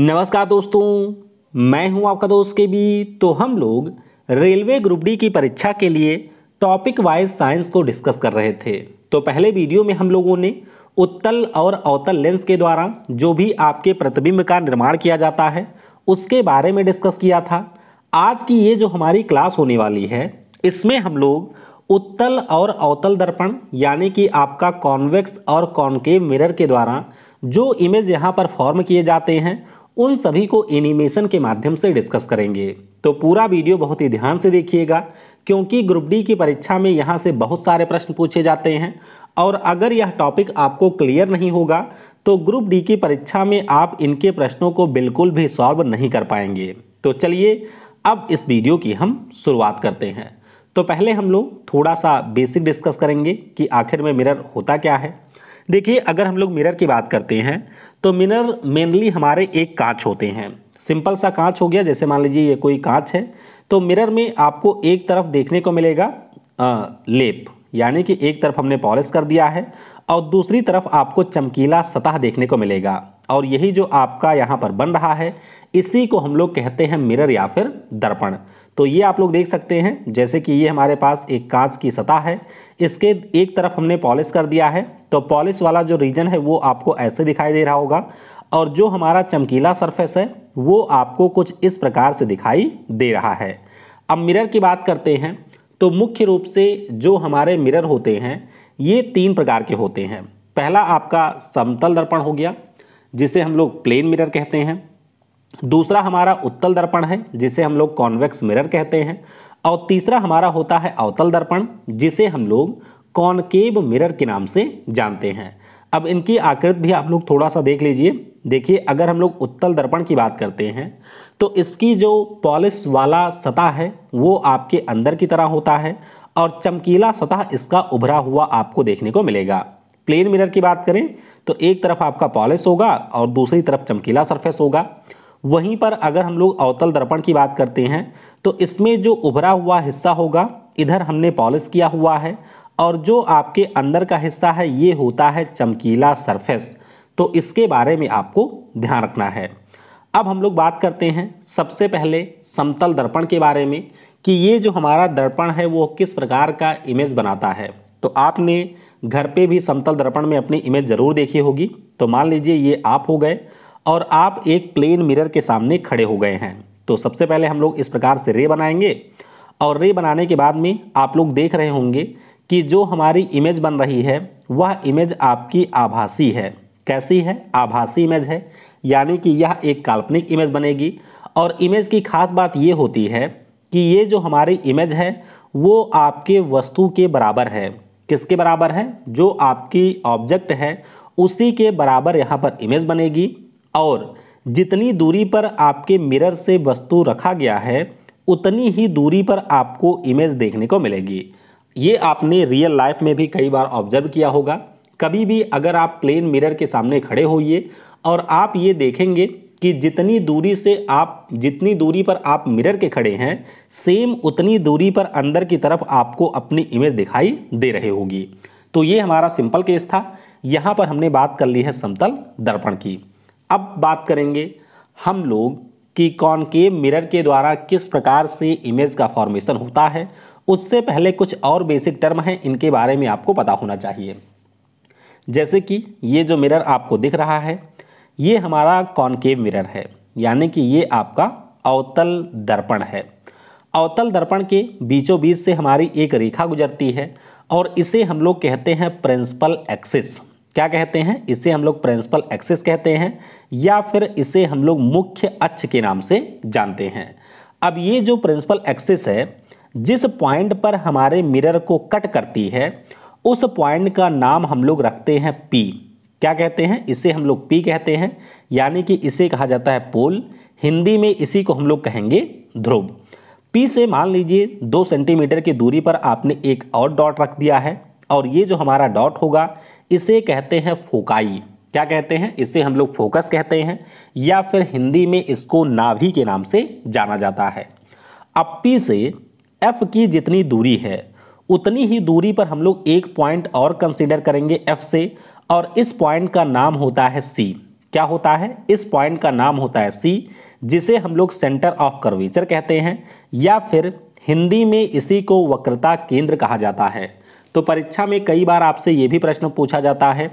नमस्कार दोस्तों मैं हूं आपका दोस्त के भी तो हम लोग रेलवे ग्रुप डी की परीक्षा के लिए टॉपिक वाइज साइंस को डिस्कस कर रहे थे तो पहले वीडियो में हम लोगों ने उत्तल और अवतल लेंस के द्वारा जो भी आपके प्रतिबिंब का निर्माण किया जाता है उसके बारे में डिस्कस किया था आज की ये जो हमारी क्लास होने वाली है इसमें हम लोग उत्तल और अवतल दर्पण यानी कि आपका कॉन्वेक्स और कॉन्केव मिरर के द्वारा जो इमेज यहाँ पर फॉर्म किए जाते हैं उन सभी को एनिमेशन के माध्यम से डिस्कस करेंगे तो पूरा वीडियो बहुत ही ध्यान से देखिएगा क्योंकि ग्रुप डी की परीक्षा में यहाँ से बहुत सारे प्रश्न पूछे जाते हैं और अगर यह टॉपिक आपको क्लियर नहीं होगा तो ग्रुप डी की परीक्षा में आप इनके प्रश्नों को बिल्कुल भी सॉल्व नहीं कर पाएंगे तो चलिए अब इस वीडियो की हम शुरुआत करते हैं तो पहले हम लोग थोड़ा सा बेसिक डिस्कस करेंगे कि आखिर में मिरर होता क्या है देखिए अगर हम लोग मिरर की बात करते हैं तो मिनर मेनली हमारे एक कांच होते हैं सिंपल सा कांच हो गया जैसे मान लीजिए ये कोई कांच है तो मिरर में आपको एक तरफ देखने को मिलेगा आ, लेप यानी कि एक तरफ हमने पॉलिश कर दिया है और दूसरी तरफ आपको चमकीला सतह देखने को मिलेगा और यही जो आपका यहाँ पर बन रहा है इसी को हम लोग कहते हैं मिरर या फिर दर्पण तो ये आप लोग देख सकते हैं जैसे कि ये हमारे पास एक कांच की सतह है इसके एक तरफ हमने पॉलिश कर दिया है तो पॉलिश वाला जो रीजन है वो आपको ऐसे दिखाई दे रहा होगा और जो हमारा चमकीला सरफेस है वो आपको कुछ इस प्रकार से दिखाई दे रहा है अब मिरर की बात करते हैं तो मुख्य रूप से जो हमारे मिरर होते हैं ये तीन प्रकार के होते हैं पहला आपका समतल दर्पण हो गया जिसे हम लोग प्लेन मिरर कहते हैं दूसरा हमारा उत्तल दर्पण है जिसे हम लोग कॉन्वेक्स मिरर कहते हैं और तीसरा हमारा होता है अवतल दर्पण जिसे हम लोग कॉनकेव मिरर के नाम से जानते हैं अब इनकी आकृति भी आप लोग थोड़ा सा देख लीजिए देखिए अगर हम लोग उत्तल दर्पण की बात करते हैं तो इसकी जो पॉलिश वाला सतह है वो आपके अंदर की तरह होता है और चमकीला सतह इसका उभरा हुआ आपको देखने को मिलेगा प्लेन मिरर की बात करें तो एक तरफ आपका पॉलिश होगा और दूसरी तरफ चमकीला सरफेस होगा वहीं पर अगर हम लोग अवतल दर्पण की बात करते हैं तो इसमें जो उभरा हुआ हिस्सा होगा इधर हमने पॉलिश किया हुआ है और जो आपके अंदर का हिस्सा है ये होता है चमकीला सरफेस तो इसके बारे में आपको ध्यान रखना है अब हम लोग बात करते हैं सबसे पहले समतल दर्पण के बारे में कि ये जो हमारा दर्पण है वो किस प्रकार का इमेज बनाता है तो आपने घर पे भी समतल दर्पण में अपनी इमेज ज़रूर देखी होगी तो मान लीजिए ये आप हो गए और आप एक प्लेन मिरर के सामने खड़े हो गए हैं तो सबसे पहले हम लोग इस प्रकार से रे बनाएंगे और रे बनाने के बाद में आप लोग देख रहे होंगे कि जो हमारी इमेज बन रही है वह इमेज आपकी आभासी है कैसी है आभासी इमेज है यानी कि यह एक काल्पनिक इमेज बनेगी और इमेज की खास बात ये होती है कि ये जो हमारी इमेज है वो आपके वस्तु के बराबर है किसके बराबर है जो आपकी ऑब्जेक्ट है उसी के बराबर यहाँ पर इमेज बनेगी और जितनी दूरी पर आपके मिरर से वस्तु रखा गया है उतनी ही दूरी पर आपको इमेज देखने को मिलेगी ये आपने रियल लाइफ में भी कई बार ऑब्जर्व किया होगा कभी भी अगर आप प्लेन मिरर के सामने खड़े होइए और आप ये देखेंगे कि जितनी दूरी से आप जितनी दूरी पर आप मिरर के खड़े हैं सेम उतनी दूरी पर अंदर की तरफ आपको अपनी इमेज दिखाई दे रही होगी तो ये हमारा सिंपल केस था यहाँ पर हमने बात कर ली है समतल दर्पण की अब बात करेंगे हम लोग कि कॉनकेव मिरर के द्वारा किस प्रकार से इमेज का फॉर्मेशन होता है उससे पहले कुछ और बेसिक टर्म हैं इनके बारे में आपको पता होना चाहिए जैसे कि ये जो मिरर आपको दिख रहा है ये हमारा कॉनकेव मिरर है यानी कि ये आपका अवतल दर्पण है अवतल दर्पण के बीचों बीच से हमारी एक रेखा गुजरती है और इसे हम लोग कहते हैं प्रिंसिपल एक्सिस क्या कहते हैं इसे हम लोग प्रिंसिपल एक्सिस कहते हैं या फिर इसे हम लोग मुख्य अक्ष के नाम से जानते हैं अब ये जो प्रिंसिपल एक्सिस है जिस पॉइंट पर हमारे मिरर को कट करती है उस पॉइंट का नाम हम लोग रखते हैं पी क्या कहते हैं इसे हम लोग पी कहते हैं यानी कि इसे कहा जाता है पोल हिंदी में इसी को हम लोग कहेंगे ध्रुव पी से मान लीजिए दो सेंटीमीटर की दूरी पर आपने एक और डॉट रख दिया है और ये जो हमारा डॉट होगा इसे कहते हैं फोकाई क्या कहते हैं इसे हम लोग फोकस कहते हैं या फिर हिंदी में इसको नाभि के नाम से जाना जाता है अपी से एफ की जितनी दूरी है उतनी ही दूरी पर हम लोग एक पॉइंट और कंसिडर करेंगे एफ से और इस पॉइंट का नाम होता है सी क्या होता है इस पॉइंट का नाम होता है सी जिसे हम लोग सेंटर ऑफ कर्वेचर कहते हैं या फिर हिंदी में इसी को वक्रता केंद्र कहा जाता है तो परीक्षा में कई बार आपसे ये भी प्रश्न पूछा जाता है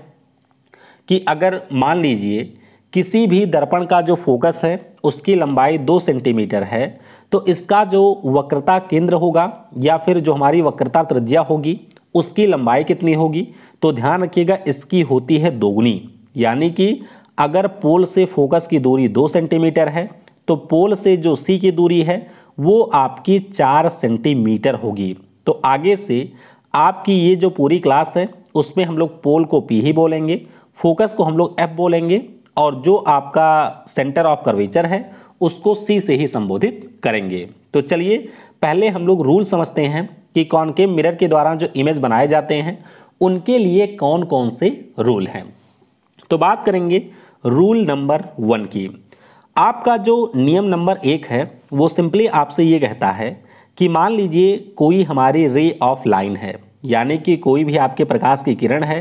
कि अगर मान लीजिए किसी भी दर्पण का जो फोकस है उसकी लंबाई दो सेंटीमीटर है तो इसका जो वक्रता केंद्र होगा या फिर जो हमारी वक्रता त्रिज्या होगी उसकी लंबाई कितनी होगी तो ध्यान रखिएगा इसकी होती है दोगुनी यानी कि अगर पोल से फोकस की दूरी दो सेंटीमीटर है तो पोल से जो सी की दूरी है वो आपकी चार सेंटीमीटर होगी तो आगे से आपकी ये जो पूरी क्लास है उसमें हम लोग पोल को पी ही बोलेंगे फोकस को हम लोग एफ बोलेंगे और जो आपका सेंटर ऑफ कर्वेचर है उसको सी से ही संबोधित करेंगे तो चलिए पहले हम लोग रूल समझते हैं कि कौन के मिरर के द्वारा जो इमेज बनाए जाते हैं उनके लिए कौन कौन से रूल हैं तो बात करेंगे रूल नंबर वन की आपका जो नियम नंबर एक है वो सिंपली आपसे ये कहता है कि मान लीजिए कोई हमारी रे ऑफ लाइन है यानी कि कोई भी आपके प्रकाश की किरण है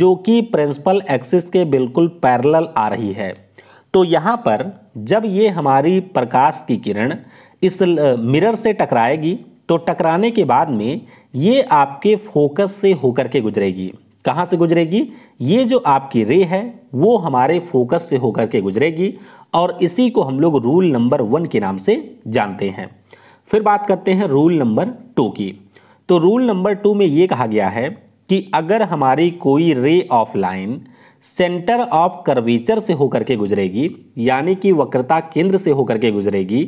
जो कि प्रिंसिपल एक्सिस के बिल्कुल पैरेलल आ रही है तो यहाँ पर जब ये हमारी प्रकाश की किरण इस मिरर से टकराएगी तो टकराने के बाद में ये आपके फोकस से होकर के गुजरेगी कहाँ से गुजरेगी ये जो आपकी रे है वो हमारे फोकस से होकर के गुजरेगी और इसी को हम लोग रूल नंबर वन के नाम से जानते हैं फिर बात करते हैं रूल नंबर टू की तो रूल नंबर टू में ये कहा गया है कि अगर हमारी कोई ray of line centre of curvature से होकर के गुजरेगी यानी कि वक्रता केंद्र से होकर के गुजरेगी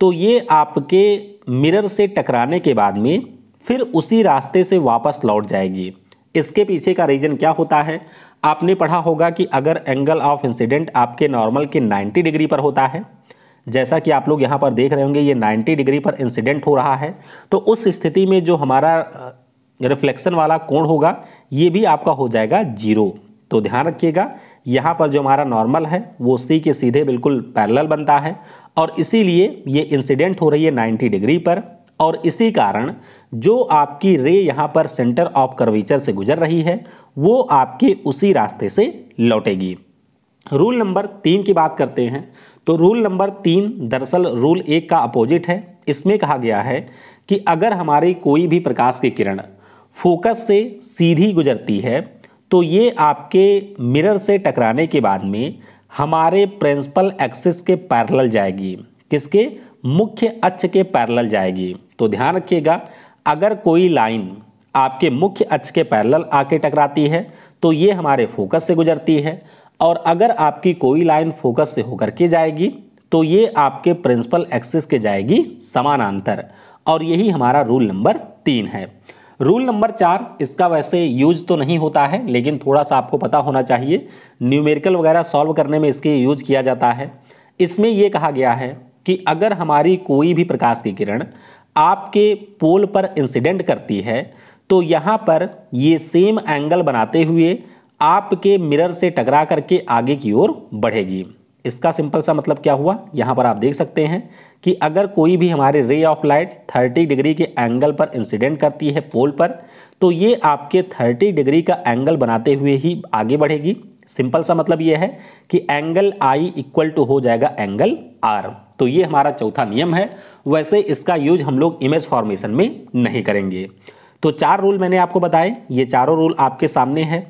तो ये आपके मिरर से टकराने के बाद में फिर उसी रास्ते से वापस लौट जाएगी इसके पीछे का रीज़न क्या होता है आपने पढ़ा होगा कि अगर एंगल ऑफ इंसिडेंट आपके नॉर्मल के 90 डिग्री पर होता है जैसा कि आप लोग यहाँ पर देख रहे होंगे ये 90 डिग्री पर इंसिडेंट हो रहा है तो उस स्थिति में जो हमारा रिफ्लेक्शन वाला कोण होगा ये भी आपका हो जाएगा जीरो तो ध्यान रखिएगा यहाँ पर जो हमारा नॉर्मल है वो सी के सीधे बिल्कुल पैरेलल बनता है और इसीलिए ये इंसिडेंट हो रही है 90 डिग्री पर और इसी कारण जो आपकी रे यहाँ पर सेंटर ऑफ कर्वेचर से गुजर रही है वो आपके उसी रास्ते से लौटेगी रूल नंबर तीन की बात करते हैं तो रूल नंबर तीन दरअसल रूल एक का अपोजिट है इसमें कहा गया है कि अगर हमारी कोई भी प्रकाश की किरण फोकस से सीधी गुजरती है तो ये आपके मिरर से टकराने के बाद में हमारे प्रिंसिपल एक्सिस के पैरल जाएगी किसके मुख्य अक्ष के पैरल जाएगी तो ध्यान रखिएगा अगर कोई लाइन आपके मुख्य अक्ष के पैरल आके टकराती है तो ये हमारे फोकस से गुजरती है और अगर आपकी कोई लाइन फोकस से होकर के जाएगी तो ये आपके प्रिंसिपल एक्सिस के जाएगी समानांतर और यही हमारा रूल नंबर तीन है रूल नंबर चार इसका वैसे यूज तो नहीं होता है लेकिन थोड़ा सा आपको पता होना चाहिए न्यूमेरिकल वगैरह सॉल्व करने में इसके यूज किया जाता है इसमें ये कहा गया है कि अगर हमारी कोई भी प्रकाश की किरण आपके पोल पर इंसिडेंट करती है तो यहाँ पर ये सेम एंगल बनाते हुए आपके मिरर से टकरा करके आगे की ओर बढ़ेगी इसका सिंपल सा मतलब क्या हुआ यहाँ पर आप देख सकते हैं कि अगर कोई भी हमारे रे ऑफ लाइट 30 डिग्री के एंगल पर इंसिडेंट करती है पोल पर तो ये आपके 30 डिग्री का एंगल बनाते हुए ही आगे बढ़ेगी सिंपल सा मतलब ये है कि एंगल आई इक्वल टू हो जाएगा एंगल आर तो ये हमारा चौथा नियम है वैसे इसका यूज हम लोग इमेज फॉर्मेशन में नहीं करेंगे तो चार रूल मैंने आपको बताए ये चारों रूल आपके सामने हैं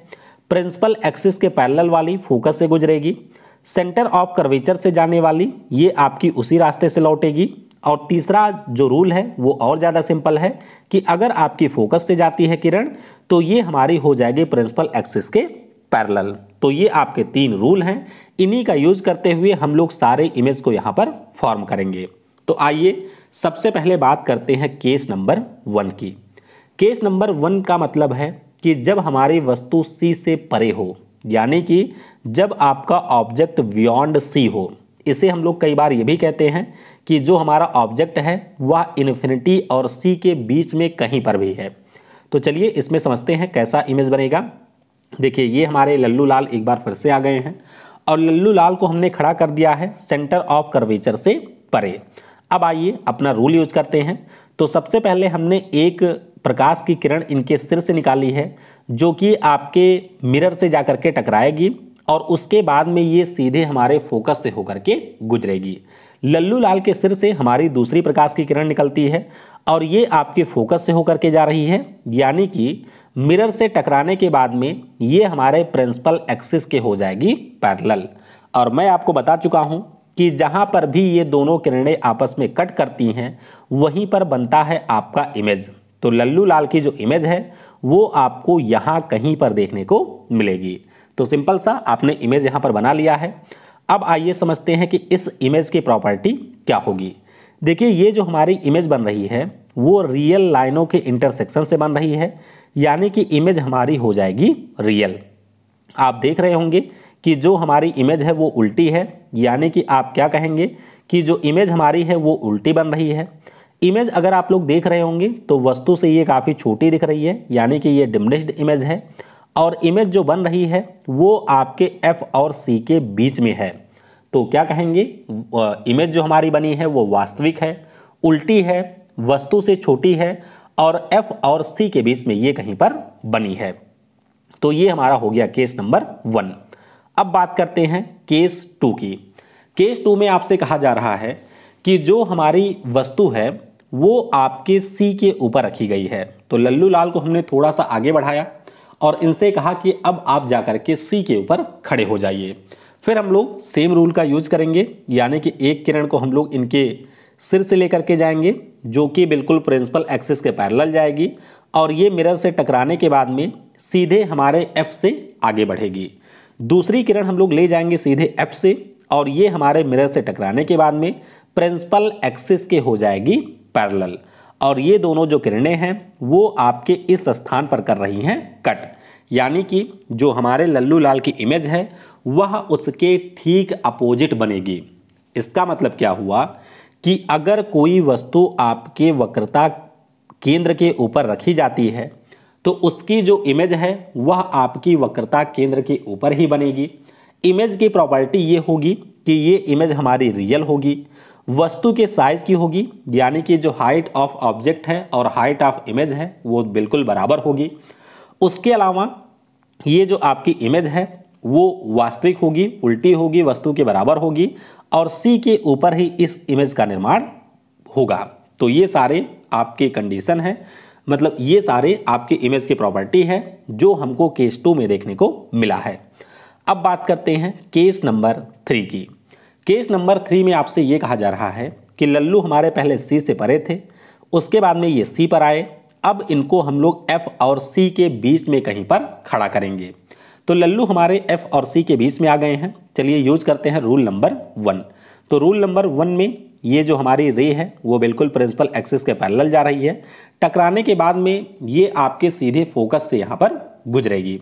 प्रिंसिपल एक्सिस के पैरेलल वाली फोकस से गुजरेगी सेंटर ऑफ कर्वेचर से जाने वाली ये आपकी उसी रास्ते से लौटेगी और तीसरा जो रूल है वो और ज़्यादा सिंपल है कि अगर आपकी फोकस से जाती है किरण तो ये हमारी हो जाएगी प्रिंसिपल एक्सिस के पैरेलल तो ये आपके तीन रूल हैं इन्हीं का यूज करते हुए हम लोग सारे इमेज को यहाँ पर फॉर्म करेंगे तो आइए सबसे पहले बात करते हैं केस नंबर वन की केस नंबर वन का मतलब है कि जब हमारी वस्तु सी से परे हो यानी कि जब आपका ऑब्जेक्ट बियॉन्ड सी हो इसे हम लोग कई बार ये भी कहते हैं कि जो हमारा ऑब्जेक्ट है वह इन्फिनिटी और सी के बीच में कहीं पर भी है तो चलिए इसमें समझते हैं कैसा इमेज बनेगा देखिए ये हमारे लल्लू लाल एक बार फिर से आ गए हैं और लल्लू लाल को हमने खड़ा कर दिया है सेंटर ऑफ कर्वेचर से परे अब आइए अपना रूल यूज करते हैं तो सबसे पहले हमने एक प्रकाश की किरण इनके सिर से निकाली है जो कि आपके मिरर से जा कर के टकराएगी और उसके बाद में ये सीधे हमारे फोकस से होकर के गुजरेगी लल्लू लाल के सिर से हमारी दूसरी प्रकाश की किरण निकलती है और ये आपके फोकस से होकर के जा रही है यानी कि मिरर से टकराने के बाद में ये हमारे प्रिंसिपल एक्सिस के हो जाएगी पैरल और मैं आपको बता चुका हूँ कि जहाँ पर भी ये दोनों किरणें आपस में कट करती हैं वहीं पर बनता है आपका इमेज तो लल्लू लाल की जो इमेज है वो आपको यहाँ कहीं पर देखने को मिलेगी तो सिंपल सा आपने इमेज यहाँ पर बना लिया है अब आइए समझते हैं कि इस इमेज की प्रॉपर्टी क्या होगी देखिए ये जो हमारी इमेज बन रही है वो रियल लाइनों के इंटरसेक्शन से बन रही है यानी कि इमेज हमारी हो जाएगी रियल आप देख रहे होंगे कि जो हमारी इमेज है वो उल्टी है यानी कि आप क्या कहेंगे कि जो इमेज हमारी है वो उल्टी बन रही है इमेज अगर आप लोग देख रहे होंगे तो वस्तु से ये काफ़ी छोटी दिख रही है यानी कि ये डिमनिश्ड इमेज है और इमेज जो बन रही है वो आपके एफ और सी के बीच में है तो क्या कहेंगे इमेज जो हमारी बनी है वो वास्तविक है उल्टी है वस्तु से छोटी है और एफ और सी के बीच में ये कहीं पर बनी है तो ये हमारा हो गया केस नंबर वन अब बात करते हैं केस टू की केस टू में आपसे कहा जा रहा है कि जो हमारी वस्तु है वो आपके सी के ऊपर रखी गई है तो लल्लू लाल को हमने थोड़ा सा आगे बढ़ाया और इनसे कहा कि अब आप जा कर के सी के ऊपर खड़े हो जाइए फिर हम लोग सेम रूल का यूज करेंगे यानी कि एक किरण को हम लोग इनके सिर से लेकर के जाएंगे जो कि बिल्कुल प्रिंसिपल एक्सिस के पैरेलल जाएगी और ये मिरर से टकराने के बाद में सीधे हमारे एफ से आगे बढ़ेगी दूसरी किरण हम लोग ले जाएंगे सीधे एफ से और ये हमारे मिरर से टकराने के बाद में प्रिंसिपल एक्सिस के हो जाएगी पैरल और ये दोनों जो किरणें हैं वो आपके इस स्थान पर कर रही हैं कट यानी कि जो हमारे लल्लू लाल की इमेज है वह उसके ठीक अपोजिट बनेगी इसका मतलब क्या हुआ कि अगर कोई वस्तु आपके वक्रता केंद्र के ऊपर रखी जाती है तो उसकी जो इमेज है वह आपकी वक्रता केंद्र के ऊपर ही बनेगी इमेज की प्रॉपर्टी ये होगी कि ये इमेज हमारी रियल होगी वस्तु के साइज की होगी यानी कि जो हाइट ऑफ ऑब्जेक्ट है और हाइट ऑफ इमेज है वो बिल्कुल बराबर होगी उसके अलावा ये जो आपकी इमेज है वो वास्तविक होगी उल्टी होगी वस्तु के बराबर होगी और सी के ऊपर ही इस इमेज का निर्माण होगा तो ये सारे आपके कंडीशन है मतलब ये सारे आपके इमेज की प्रॉपर्टी है जो हमको केस टू में देखने को मिला है अब बात करते हैं केस नंबर थ्री की केस नंबर थ्री में आपसे ये कहा जा रहा है कि लल्लू हमारे पहले सी से परे थे उसके बाद में ये सी पर आए अब इनको हम लोग एफ और सी के बीच में कहीं पर खड़ा करेंगे तो लल्लू हमारे एफ और सी के बीच में आ गए हैं चलिए यूज करते हैं रूल नंबर वन तो रूल नंबर वन में ये जो हमारी रे है वो बिल्कुल प्रिंसिपल एक्सिस के पैरेलल जा रही है टकराने के बाद में ये आपके सीधे फोकस से यहाँ पर गुजरेगी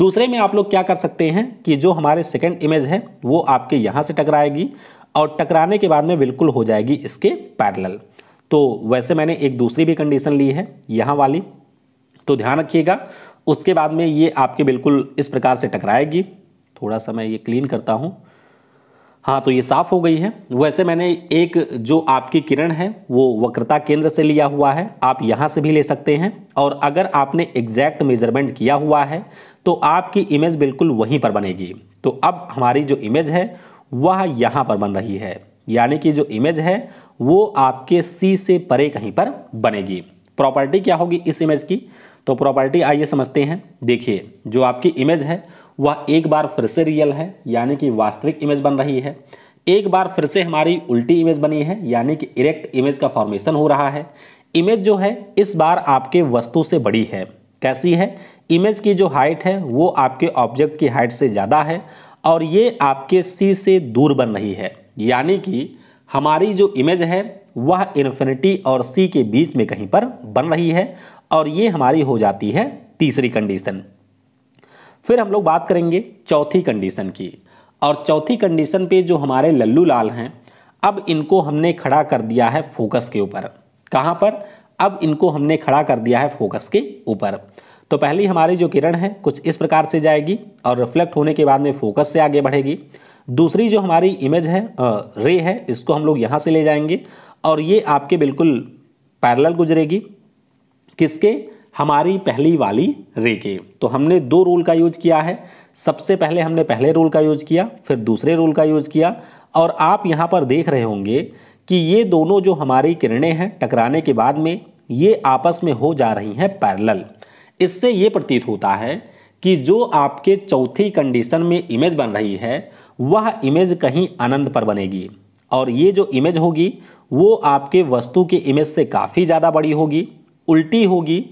दूसरे में आप लोग क्या कर सकते हैं कि जो हमारे सेकेंड इमेज है वो आपके यहाँ से टकराएगी और टकराने के बाद में बिल्कुल हो जाएगी इसके पैरल तो वैसे मैंने एक दूसरी भी कंडीशन ली है यहाँ वाली तो ध्यान रखिएगा उसके बाद में ये आपके बिल्कुल इस प्रकार से टकराएगी थोड़ा सा मैं ये क्लीन करता हूँ हाँ तो ये साफ हो गई है वैसे मैंने एक जो आपकी किरण है वो वक्रता केंद्र से लिया हुआ है आप यहाँ से भी ले सकते हैं और अगर आपने एग्जैक्ट मेजरमेंट किया हुआ है तो आपकी इमेज बिल्कुल वहीं पर बनेगी तो अब हमारी जो इमेज है वह यहाँ पर बन रही है यानी कि जो इमेज है वो आपके सी से परे कहीं पर बनेगी प्रॉपर्टी क्या होगी इस इमेज की तो प्रॉपर्टी आइए समझते हैं देखिए जो आपकी इमेज है वह एक बार फिर से रियल है यानी कि वास्तविक इमेज बन रही है एक बार फिर से हमारी उल्टी इमेज बनी है यानी कि इरेक्ट इमेज का फॉर्मेशन हो रहा है इमेज जो है इस बार आपके वस्तु से बड़ी है कैसी है इमेज की जो हाइट है वो आपके ऑब्जेक्ट की हाइट से ज़्यादा है और ये आपके सी से दूर बन रही है यानी कि हमारी जो इमेज है वह इन्फिनिटी और सी के बीच में कहीं पर बन रही है और ये हमारी हो जाती है तीसरी कंडीशन फिर हम लोग बात करेंगे चौथी कंडीशन की और चौथी कंडीशन पे जो हमारे लल्लू लाल हैं अब इनको हमने खड़ा कर दिया है फोकस के ऊपर कहाँ पर अब इनको हमने खड़ा कर दिया है फोकस के ऊपर तो पहली हमारी जो किरण है कुछ इस प्रकार से जाएगी और रिफ्लेक्ट होने के बाद में फोकस से आगे बढ़ेगी दूसरी जो हमारी इमेज है रे है इसको हम लोग यहाँ से ले जाएंगे और ये आपके बिल्कुल पैरल गुजरेगी किसके हमारी पहली वाली के तो हमने दो रूल का यूज किया है सबसे पहले हमने पहले रूल का यूज किया फिर दूसरे रूल का यूज किया और आप यहाँ पर देख रहे होंगे कि ये दोनों जो हमारी किरणें हैं टकराने के बाद में ये आपस में हो जा रही हैं पैरेलल इससे ये प्रतीत होता है कि जो आपके चौथी कंडीशन में इमेज बन रही है वह इमेज कहीं अनंत पर बनेगी और ये जो इमेज होगी वो आपके वस्तु के इमेज से काफ़ी ज़्यादा बड़ी होगी उल्टी होगी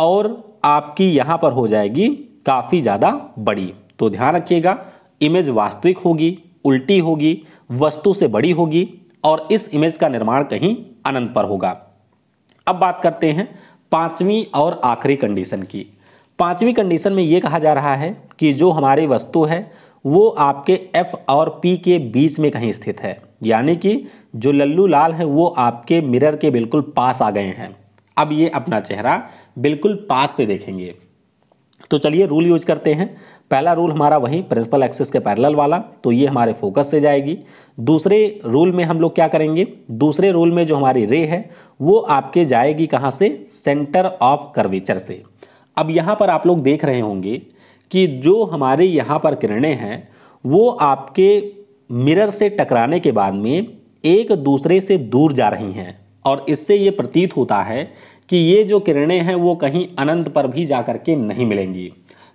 और आपकी यहाँ पर हो जाएगी काफ़ी ज़्यादा बड़ी तो ध्यान रखिएगा इमेज वास्तविक होगी उल्टी होगी वस्तु से बड़ी होगी और इस इमेज का निर्माण कहीं अनंत पर होगा अब बात करते हैं पांचवी और आखिरी कंडीशन की पांचवी कंडीशन में ये कहा जा रहा है कि जो हमारी वस्तु है वो आपके एफ और पी के बीच में कहीं स्थित है यानी कि जो लल्लू लाल है वो आपके मिरर के बिल्कुल पास आ गए हैं अब ये अपना चेहरा बिल्कुल पास से देखेंगे तो चलिए रूल यूज करते हैं पहला रूल हमारा वही प्रिंसिपल एक्सेस के पैरेलल वाला तो ये हमारे फोकस से जाएगी दूसरे रूल में हम लोग क्या करेंगे दूसरे रूल में जो हमारी रे है वो आपके जाएगी कहाँ से सेंटर ऑफ कर्वेचर से अब यहाँ पर आप लोग देख रहे होंगे कि जो हमारे यहाँ पर किरणें हैं वो आपके मिरर से टकराने के बाद में एक दूसरे से दूर जा रही हैं और इससे ये प्रतीत होता है कि ये जो किरणें हैं वो कहीं अनंत पर भी जा कर के नहीं मिलेंगी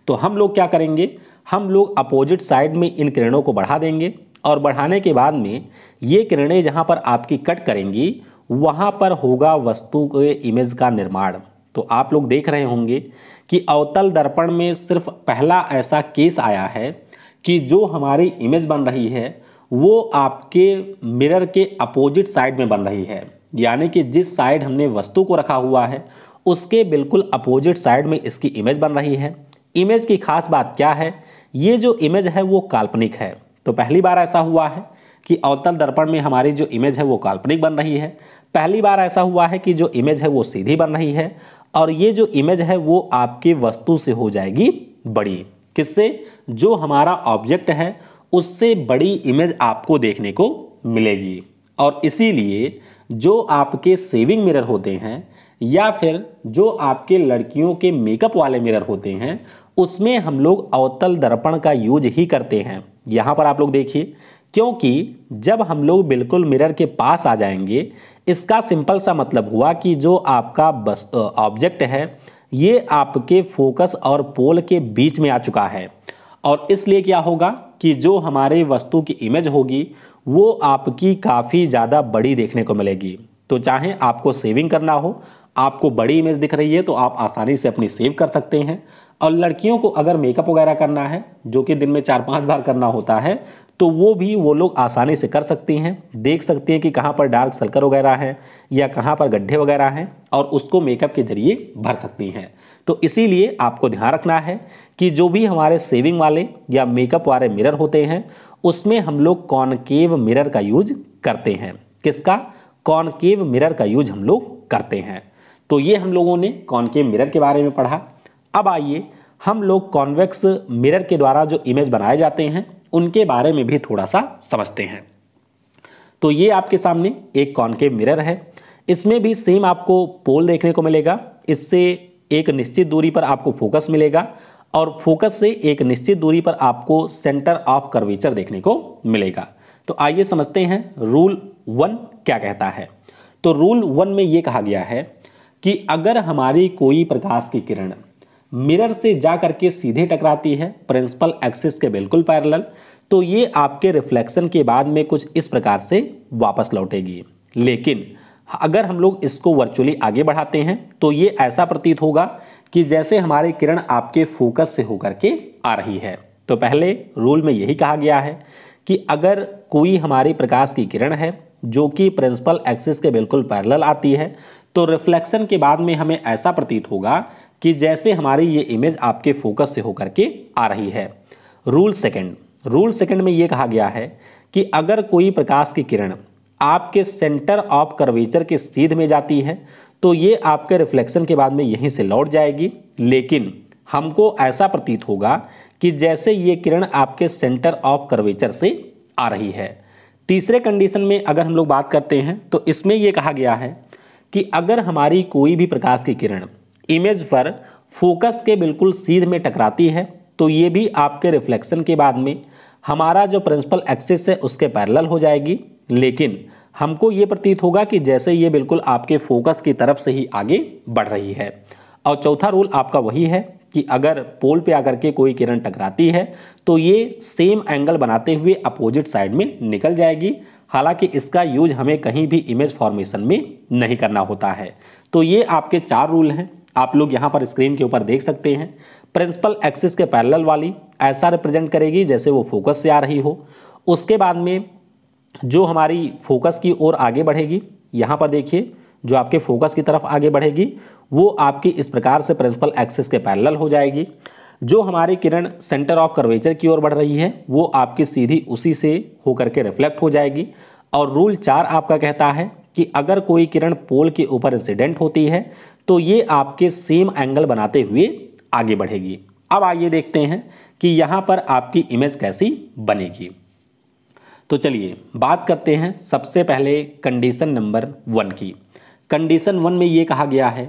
तो हम लोग क्या करेंगे हम लोग अपोजिट साइड में इन किरणों को बढ़ा देंगे और बढ़ाने के बाद में ये किरणें जहाँ पर आपकी कट करेंगी वहाँ पर होगा वस्तु के इमेज का निर्माण तो आप लोग देख रहे होंगे कि अवतल दर्पण में सिर्फ पहला ऐसा केस आया है कि जो हमारी इमेज बन रही है वो आपके मिरर के अपोजिट साइड में बन रही है यानी कि जिस साइड हमने वस्तु को रखा हुआ है उसके बिल्कुल अपोजिट साइड में इसकी इमेज बन रही है इमेज की खास बात क्या है ये जो इमेज है वो काल्पनिक है तो पहली बार ऐसा हुआ है कि अवतल दर्पण में हमारी जो इमेज है वो काल्पनिक बन रही है पहली बार ऐसा हुआ है कि जो इमेज है वो सीधी बन रही है और ये जो इमेज है वो आपकी वस्तु से हो जाएगी बड़ी किससे जो हमारा ऑब्जेक्ट है उससे बड़ी इमेज आपको देखने को मिलेगी और इसीलिए जो आपके सेविंग मिरर होते हैं या फिर जो आपके लड़कियों के मेकअप वाले मिरर होते हैं उसमें हम लोग अवतल दर्पण का यूज ही करते हैं यहाँ पर आप लोग देखिए क्योंकि जब हम लोग बिल्कुल मिरर के पास आ जाएंगे इसका सिंपल सा मतलब हुआ कि जो आपका बस ऑब्जेक्ट है ये आपके फोकस और पोल के बीच में आ चुका है और इसलिए क्या होगा कि जो हमारे वस्तु की इमेज होगी वो आपकी काफ़ी ज़्यादा बड़ी देखने को मिलेगी तो चाहे आपको सेविंग करना हो आपको बड़ी इमेज दिख रही है तो आप आसानी से अपनी सेव कर सकते हैं और लड़कियों को अगर मेकअप वगैरह करना है जो कि दिन में चार पांच बार करना होता है तो वो भी वो लोग आसानी से कर सकती हैं देख सकती हैं कि कहाँ पर डार्क सर्कल वगैरह हैं या कहाँ पर गड्ढे वगैरह हैं और उसको मेकअप के ज़रिए भर सकती हैं तो इसीलिए आपको ध्यान रखना है कि जो भी हमारे सेविंग वाले या मेकअप वाले मिरर होते हैं उसमें हम लोग कॉनकेव मिरर का यूज करते हैं किसका कॉनकेव मिरर का यूज हम लोग करते हैं तो ये हम लोगों ने कॉनकेव मिरर के बारे में पढ़ा अब आइए हम लोग कॉन्वेक्स मिरर के द्वारा जो इमेज बनाए जाते हैं उनके बारे में भी थोड़ा सा समझते हैं तो ये आपके सामने एक कॉनकेव मिरर है इसमें भी सेम आपको पोल देखने को मिलेगा इससे एक निश्चित दूरी पर आपको फोकस मिलेगा और फोकस से एक निश्चित दूरी पर आपको सेंटर ऑफ कर्वेचर देखने को मिलेगा तो आइए समझते हैं रूल वन क्या कहता है तो रूल वन में ये कहा गया है कि अगर हमारी कोई प्रकाश की किरण मिरर से जा करके सीधे टकराती है प्रिंसिपल एक्सिस के बिल्कुल पैरेलल तो ये आपके रिफ्लेक्शन के बाद में कुछ इस प्रकार से वापस लौटेगी लेकिन अगर हम लोग इसको वर्चुअली आगे बढ़ाते हैं तो ये ऐसा प्रतीत होगा कि जैसे हमारे किरण आपके फोकस से होकर के आ रही है तो पहले रूल में यही कहा गया है कि अगर कोई हमारे प्रकाश की किरण है जो कि प्रिंसिपल एक्सिस के बिल्कुल पैरेलल आती है तो रिफ्लेक्शन के बाद में हमें ऐसा प्रतीत होगा कि जैसे हमारी ये इमेज आपके फोकस से होकर के आ रही है रूल सेकंड रूल सेकंड में ये कहा गया है कि अगर कोई प्रकाश की किरण आपके सेंटर ऑफ कर्वेचर के सीध में जाती है तो ये आपके रिफ्लेक्शन के बाद में यहीं से लौट जाएगी लेकिन हमको ऐसा प्रतीत होगा कि जैसे ये किरण आपके सेंटर ऑफ कर्वेचर से आ रही है तीसरे कंडीशन में अगर हम लोग बात करते हैं तो इसमें यह कहा गया है कि अगर हमारी कोई भी प्रकाश की किरण इमेज पर फोकस के बिल्कुल सीध में टकराती है तो ये भी आपके रिफ्लेक्शन के बाद में हमारा जो प्रिंसिपल एक्सिस है उसके पैरेलल हो जाएगी लेकिन हमको ये प्रतीत होगा कि जैसे ये बिल्कुल आपके फोकस की तरफ से ही आगे बढ़ रही है और चौथा रूल आपका वही है कि अगर पोल पे आकर के कोई किरण टकराती है तो ये सेम एंगल बनाते हुए अपोजिट साइड में निकल जाएगी हालांकि इसका यूज हमें कहीं भी इमेज फॉर्मेशन में नहीं करना होता है तो ये आपके चार रूल हैं आप लोग यहाँ पर स्क्रीन के ऊपर देख सकते हैं प्रिंसिपल एक्सिस के पैरेलल वाली ऐसा रिप्रेजेंट करेगी जैसे वो फोकस से आ रही हो उसके बाद में जो हमारी फोकस की ओर आगे बढ़ेगी यहाँ पर देखिए जो आपके फोकस की तरफ आगे बढ़ेगी वो आपकी इस प्रकार से प्रिंसिपल एक्सिस के पैरेलल हो जाएगी जो हमारी किरण सेंटर ऑफ कर्वेचर की ओर बढ़ रही है वो आपकी सीधी उसी से होकर के रिफ्लेक्ट हो जाएगी और रूल चार आपका कहता है कि अगर कोई किरण पोल के ऊपर इंसिडेंट होती है तो ये आपके सेम एंगल बनाते हुए आगे बढ़ेगी अब आइए देखते हैं कि यहाँ पर आपकी इमेज कैसी बनेगी तो चलिए बात करते हैं सबसे पहले कंडीशन नंबर वन की कंडीशन वन में ये कहा गया है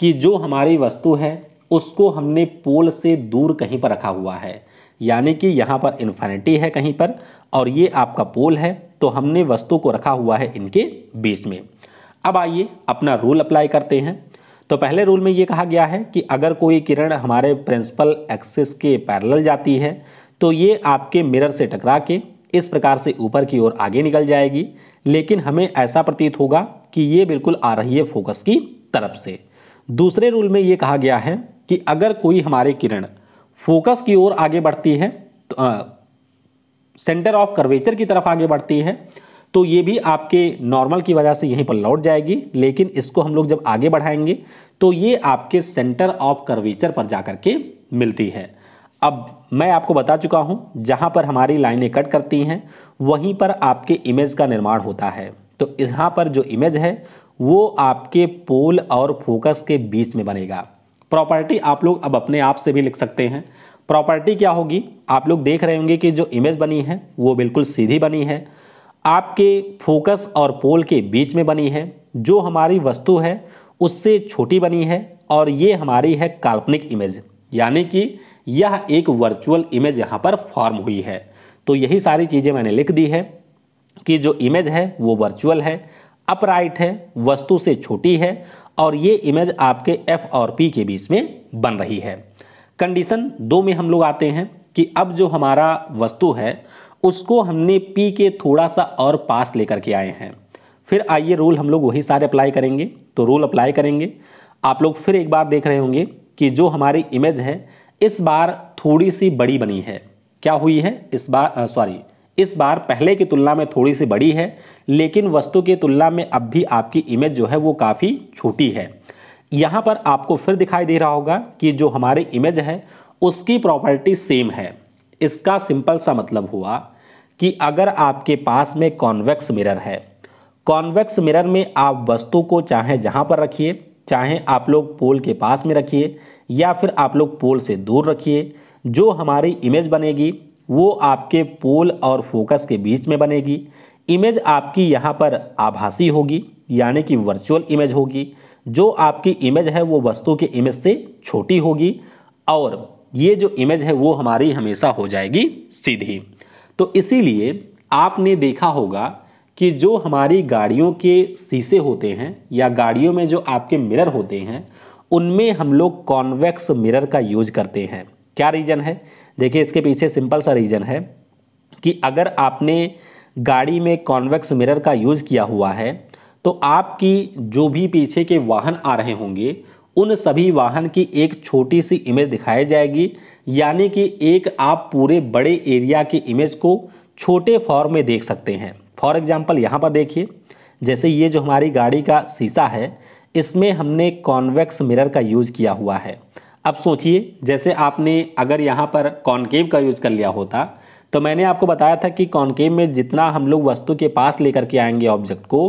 कि जो हमारी वस्तु है उसको हमने पोल से दूर कहीं पर रखा हुआ है यानी कि यहाँ पर इन्फिनिटी है कहीं पर और ये आपका पोल है तो हमने वस्तु को रखा हुआ है इनके बीच में अब आइए अपना रूल अप्लाई करते हैं तो पहले रूल में ये कहा गया है कि अगर कोई किरण हमारे प्रिंसिपल एक्सिस के पैरेलल जाती है तो ये आपके मिरर से टकरा के इस प्रकार से ऊपर की ओर आगे निकल जाएगी लेकिन हमें ऐसा प्रतीत होगा कि ये बिल्कुल आ रही है फोकस की तरफ से दूसरे रूल में ये कहा गया है कि अगर कोई हमारे किरण फोकस की ओर आगे बढ़ती है तो, आ, सेंटर ऑफ कर्वेचर की तरफ आगे बढ़ती है तो ये भी आपके नॉर्मल की वजह से यहीं पर लौट जाएगी लेकिन इसको हम लोग जब आगे बढ़ाएंगे तो ये आपके सेंटर ऑफ कर्वेचर पर जा के मिलती है अब मैं आपको बता चुका हूँ जहाँ पर हमारी लाइनें कट करती हैं वहीं पर आपके इमेज का निर्माण होता है तो यहाँ पर जो इमेज है वो आपके पोल और फोकस के बीच में बनेगा प्रॉपर्टी आप लोग अब अपने आप से भी लिख सकते हैं प्रॉपर्टी क्या होगी आप लोग देख रहे होंगे कि जो इमेज बनी है वो बिल्कुल सीधी बनी है आपके फोकस और पोल के बीच में बनी है जो हमारी वस्तु है उससे छोटी बनी है और ये हमारी है काल्पनिक इमेज यानी कि यह एक वर्चुअल इमेज यहाँ पर फॉर्म हुई है तो यही सारी चीज़ें मैंने लिख दी है कि जो इमेज है वो वर्चुअल है अपराइट है वस्तु से छोटी है और ये इमेज आपके एफ और पी के बीच में बन रही है कंडीशन दो में हम लोग आते हैं कि अब जो हमारा वस्तु है उसको हमने पी के थोड़ा सा और पास लेकर के आए हैं फिर आइए रूल हम लोग वही सारे अप्लाई करेंगे तो रूल अप्लाई करेंगे आप लोग फिर एक बार देख रहे होंगे कि जो हमारी इमेज है इस बार थोड़ी सी बड़ी बनी है क्या हुई है इस बार सॉरी इस बार पहले की तुलना में थोड़ी सी बड़ी है लेकिन वस्तु की तुलना में अब भी आपकी इमेज जो है वो काफ़ी छोटी है यहाँ पर आपको फिर दिखाई दे रहा होगा कि जो हमारी इमेज है उसकी प्रॉपर्टी सेम है इसका सिंपल सा मतलब हुआ कि अगर आपके पास में कॉन्वेक्स मिरर है कॉन्वेक्स मिरर में आप वस्तु को चाहे जहाँ पर रखिए चाहे आप लोग पोल के पास में रखिए या फिर आप लोग पोल से दूर रखिए जो हमारी इमेज बनेगी वो आपके पोल और फोकस के बीच में बनेगी इमेज आपकी यहाँ पर आभासी होगी यानी कि वर्चुअल इमेज होगी जो आपकी इमेज है वो वस्तु के इमेज से छोटी होगी और ये जो इमेज है वो हमारी हमेशा हो जाएगी सीधी तो इसीलिए आपने देखा होगा कि जो हमारी गाड़ियों के शीशे होते हैं या गाड़ियों में जो आपके मिरर होते हैं उनमें हम लोग कॉन्वेक्स मिरर का यूज करते हैं क्या रीज़न है देखिए इसके पीछे सिंपल सा रीज़न है कि अगर आपने गाड़ी में कॉन्वेक्स मिरर का यूज़ किया हुआ है तो आपकी जो भी पीछे के वाहन आ रहे होंगे उन सभी वाहन की एक छोटी सी इमेज दिखाई जाएगी यानी कि एक आप पूरे बड़े एरिया की इमेज को छोटे फॉर्म में देख सकते हैं फॉर एग्ज़ाम्पल यहाँ पर देखिए जैसे ये जो हमारी गाड़ी का शीशा है इसमें हमने कॉन्वेक्स मिरर का यूज़ किया हुआ है अब सोचिए जैसे आपने अगर यहाँ पर कॉन्केव का यूज़ कर लिया होता तो मैंने आपको बताया था कि कॉन्केव में जितना हम लोग वस्तु के पास लेकर के आएंगे ऑब्जेक्ट को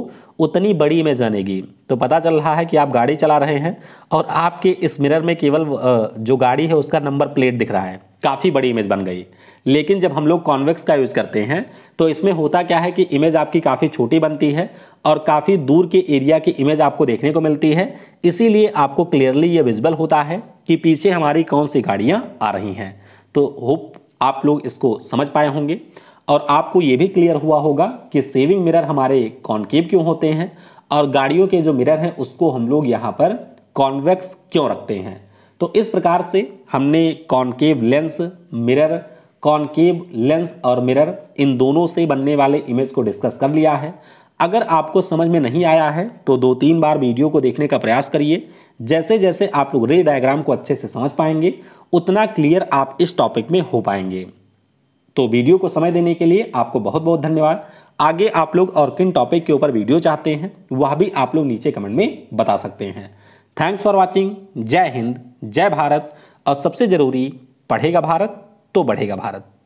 उतनी बड़ी इमेज बनेगी तो पता चल रहा है कि आप गाड़ी चला रहे हैं और आपके इस मिरर में केवल जो गाड़ी है उसका नंबर प्लेट दिख रहा है काफ़ी बड़ी इमेज बन गई लेकिन जब हम लोग कॉन्वेक्स का यूज़ करते हैं तो इसमें होता क्या है कि इमेज आपकी काफ़ी छोटी बनती है और काफ़ी दूर के एरिया की इमेज आपको देखने को मिलती है इसीलिए आपको क्लियरली ये विजिबल होता है कि पीछे हमारी कौन सी गाड़ियाँ आ रही हैं तो होप आप लोग इसको समझ पाए होंगे और आपको ये भी क्लियर हुआ होगा कि सेविंग मिरर हमारे कॉन्केव क्यों होते हैं और गाड़ियों के जो मिरर हैं उसको हम लोग यहाँ पर कॉन्वेक्स क्यों रखते हैं तो इस प्रकार से हमने concave lens mirror concave lens और मिरर इन दोनों से बनने वाले इमेज को डिस्कस कर लिया है अगर आपको समझ में नहीं आया है तो दो तीन बार वीडियो को देखने का प्रयास करिए जैसे जैसे आप लोग रे डायग्राम को अच्छे से समझ पाएंगे उतना क्लियर आप इस टॉपिक में हो पाएंगे तो वीडियो को समय देने के लिए आपको बहुत बहुत धन्यवाद आगे आप लोग और किन टॉपिक के ऊपर वीडियो चाहते हैं वह भी आप लोग नीचे कमेंट में बता सकते हैं थैंक्स फॉर वॉचिंग जय हिंद जय भारत और सबसे ज़रूरी पढ़ेगा भारत तो बढ़ेगा भारत